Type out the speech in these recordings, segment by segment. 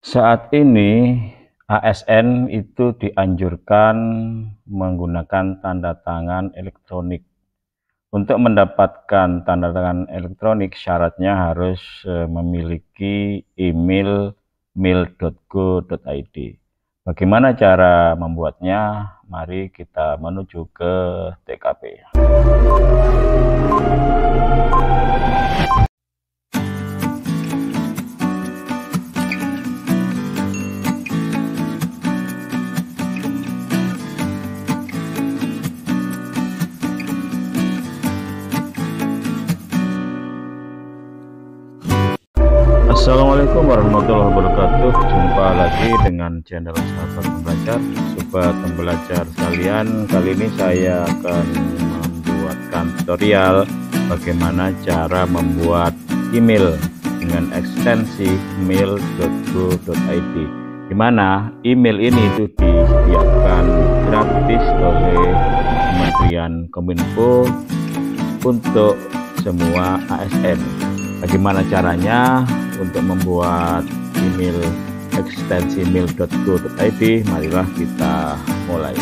Saat ini ASN itu dianjurkan menggunakan tanda tangan elektronik. Untuk mendapatkan tanda tangan elektronik syaratnya harus e, memiliki email mail.go.id. Bagaimana cara membuatnya? Mari kita menuju ke TKP. Assalamualaikum warahmatullahi wabarakatuh Jumpa lagi dengan channel sahabat pembelajar Sobat pembelajar sekalian Kali ini saya akan membuatkan tutorial Bagaimana cara membuat email Dengan ekstensi mail.go.id Dimana email ini itu disediakan gratis oleh Kementerian Kominfo Untuk semua ASN Bagaimana caranya? untuk membuat email ekstensi mail.go.id marilah kita mulai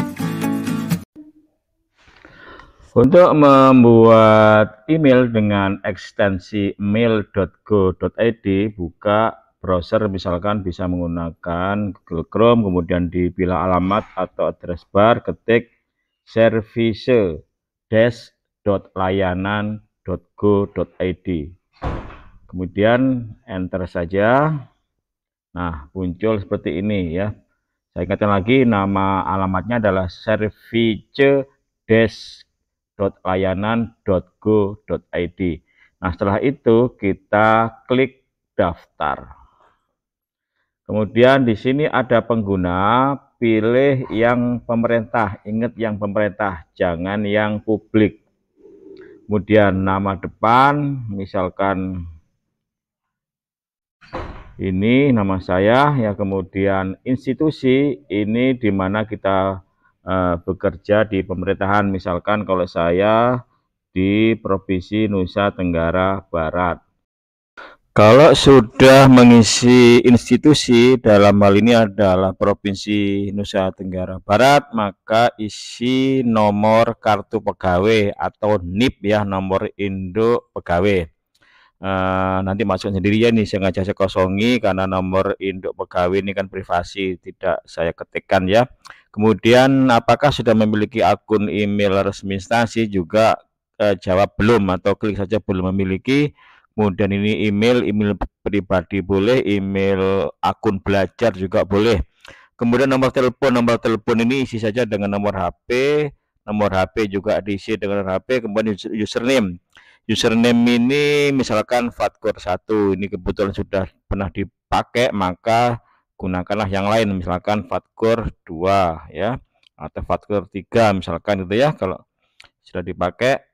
untuk membuat email dengan ekstensi mail.go.id buka browser misalkan bisa menggunakan Google Chrome kemudian dipilih alamat atau address bar ketik service layanangoid kemudian enter saja nah muncul seperti ini ya saya ingatkan lagi nama alamatnya adalah service desk.layanan.go.id nah setelah itu kita klik daftar kemudian di sini ada pengguna pilih yang pemerintah ingat yang pemerintah jangan yang publik kemudian nama depan misalkan ini nama saya ya kemudian institusi ini di mana kita uh, bekerja di pemerintahan misalkan kalau saya di provinsi Nusa Tenggara Barat kalau sudah mengisi institusi dalam hal ini adalah provinsi Nusa Tenggara Barat maka isi nomor kartu pegawai atau NIP ya nomor induk pegawai uh, nanti masuk sendiri ya ini sengaja saya kosongi karena nomor induk pegawai ini kan privasi tidak saya ketikkan ya kemudian apakah sudah memiliki akun email resmi instansi juga uh, jawab belum atau klik saja belum memiliki kemudian ini email email pribadi boleh email akun belajar juga boleh kemudian nomor telepon nomor telepon ini isi saja dengan nomor HP nomor HP juga diisi dengan HP kemudian username username ini misalkan Fatkor 1 ini kebetulan sudah pernah dipakai maka gunakanlah yang lain misalkan Fatkor 2 ya atau Fatkor 3 misalkan gitu ya kalau sudah dipakai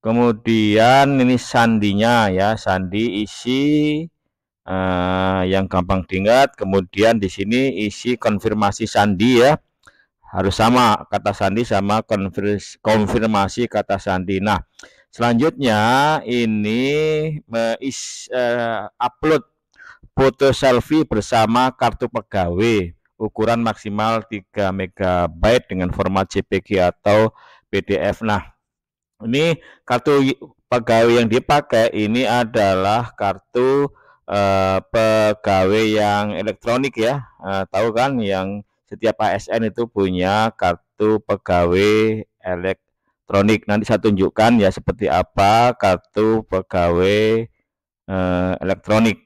kemudian ini sandinya ya sandi isi eh, yang gampang diingat kemudian di sini isi konfirmasi sandi ya harus sama kata sandi sama konfirmasi kata sandi nah Selanjutnya ini is, uh, upload foto selfie bersama kartu pegawai ukuran maksimal 3 MB dengan format JPG atau PDF. Nah, ini kartu pegawai yang dipakai ini adalah kartu uh, pegawai yang elektronik ya. Uh, tahu kan yang setiap ASN itu punya kartu pegawai elektronik elektronik. Nanti saya tunjukkan ya seperti apa kartu pegawai eh, elektronik.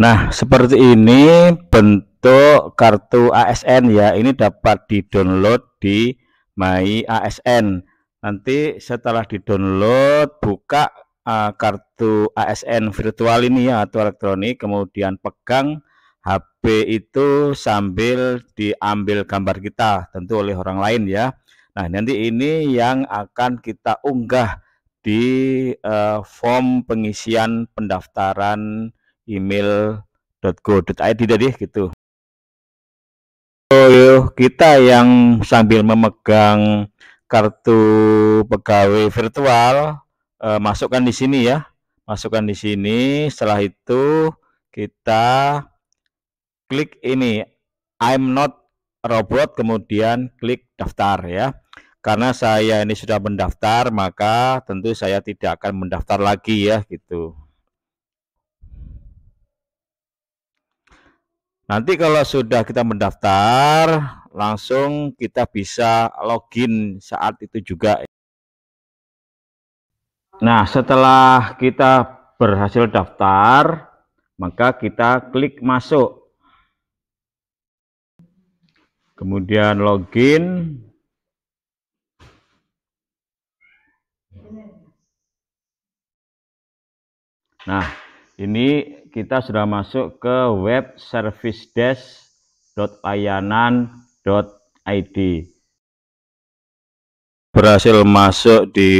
Nah, seperti ini bentuk kartu ASN ya. Ini dapat di-download di My ASN. Nanti setelah di-download, buka uh, kartu ASN virtual ini ya atau elektronik, kemudian pegang HP itu sambil diambil gambar kita tentu oleh orang lain ya. Nah, nanti ini yang akan kita unggah di uh, form pengisian pendaftaran email.go.id tadi gitu. So, kita yang sambil memegang kartu pegawai virtual uh, masukkan di sini ya. Masukkan di sini, setelah itu kita klik ini I'm not robot kemudian klik daftar ya karena saya ini sudah mendaftar maka tentu saya tidak akan mendaftar lagi ya gitu nanti kalau sudah kita mendaftar langsung kita bisa login saat itu juga nah setelah kita berhasil daftar maka kita klik masuk kemudian login Nah, ini kita sudah masuk ke web service desk.layanan.id. Berhasil masuk di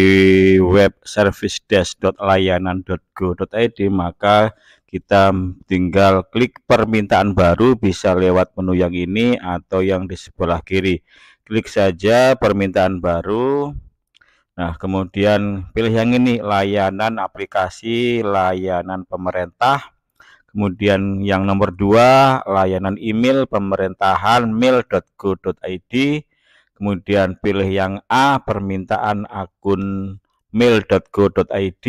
web service desk.layanan.go.id, maka kita tinggal klik permintaan baru bisa lewat menu yang ini atau yang di sebelah kiri. Klik saja permintaan baru. Nah, kemudian pilih yang ini layanan aplikasi, layanan pemerintah. Kemudian yang nomor dua layanan email pemerintahan mail.go.id. Kemudian pilih yang A permintaan akun mail.go.id.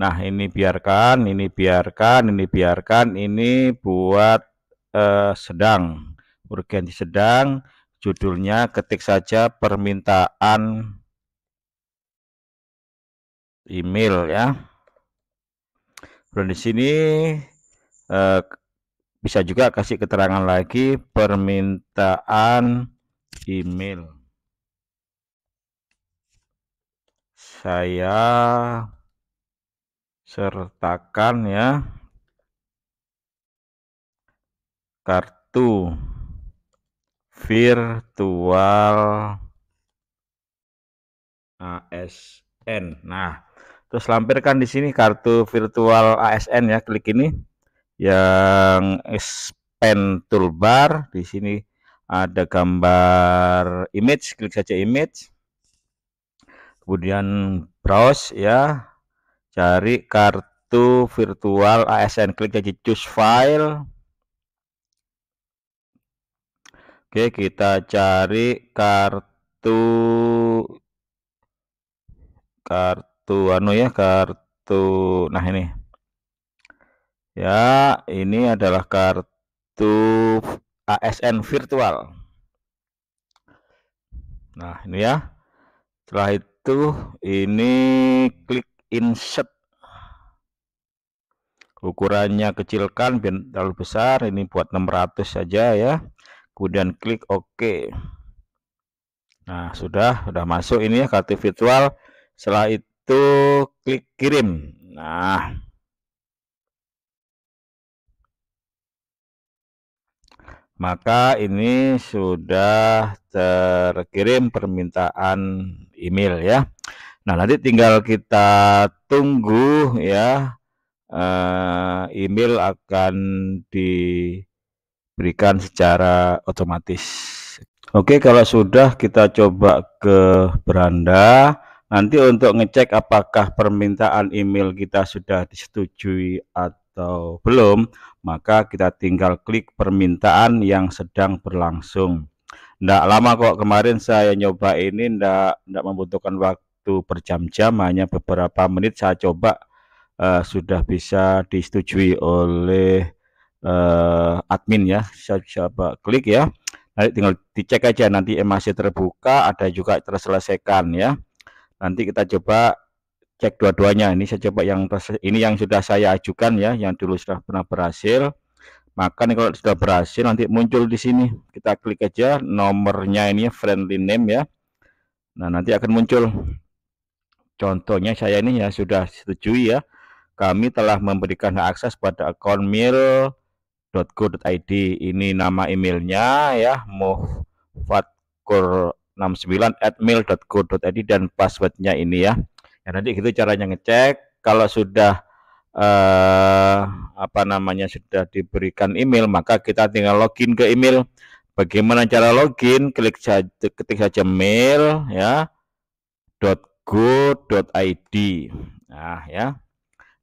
Nah, ini biarkan, ini biarkan, ini biarkan, ini buat eh, sedang, urgensi sedang, judulnya ketik saja permintaan email ya. Kemudian di sini eh, bisa juga kasih keterangan lagi permintaan email. Saya sertakan ya kartu virtual AS N. Nah, terus lampirkan di sini kartu virtual ASN ya, klik ini yang expand toolbar di sini ada gambar image, klik saja image. Kemudian browse ya, cari kartu virtual ASN, klik saja choose file. Oke, kita cari kartu kartu anu ya kartu nah ini ya ini adalah kartu ASN virtual nah ini ya setelah itu ini klik insert ukurannya kecilkan biar terlalu besar ini buat 600 saja ya kemudian klik OK nah sudah sudah masuk ini ya kartu virtual setelah itu klik kirim. Nah, maka ini sudah terkirim permintaan email ya. Nah, nanti tinggal kita tunggu ya. Eh, email akan diberikan secara otomatis. Oke, kalau sudah kita coba ke beranda. Nanti untuk ngecek apakah permintaan email kita sudah disetujui atau belum, maka kita tinggal klik permintaan yang sedang berlangsung. Nggak lama kok kemarin saya nyoba ini nggak, membutuhkan waktu berjam-jam, hanya beberapa menit saya coba uh, sudah bisa disetujui oleh uh, admin ya. Saya coba klik ya. Nanti tinggal dicek aja nanti masih terbuka, ada juga terselesaikan ya. Nanti kita coba cek dua-duanya. Ini saya coba yang ini yang sudah saya ajukan ya, yang dulu sudah pernah berhasil. Maka nih kalau sudah berhasil nanti muncul di sini. Kita klik aja nomornya ini ya, friendly name ya. Nah, nanti akan muncul contohnya saya ini ya sudah setuju ya. Kami telah memberikan akses pada akun mail.go.id. Ini nama emailnya ya, mufatkur 69 dan passwordnya ini ya. Ya nanti gitu caranya ngecek. Kalau sudah eh, apa namanya sudah diberikan email, maka kita tinggal login ke email. Bagaimana cara login? Klik saja ketik saja mail ya .go.id. Nah ya.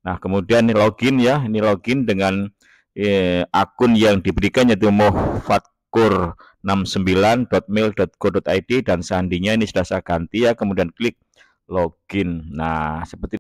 Nah kemudian ini login ya, ini login dengan eh, akun yang diberikan yaitu Mufatkur 69.mail.co.id dan sandinya ini sudah saya ganti ya kemudian klik login nah seperti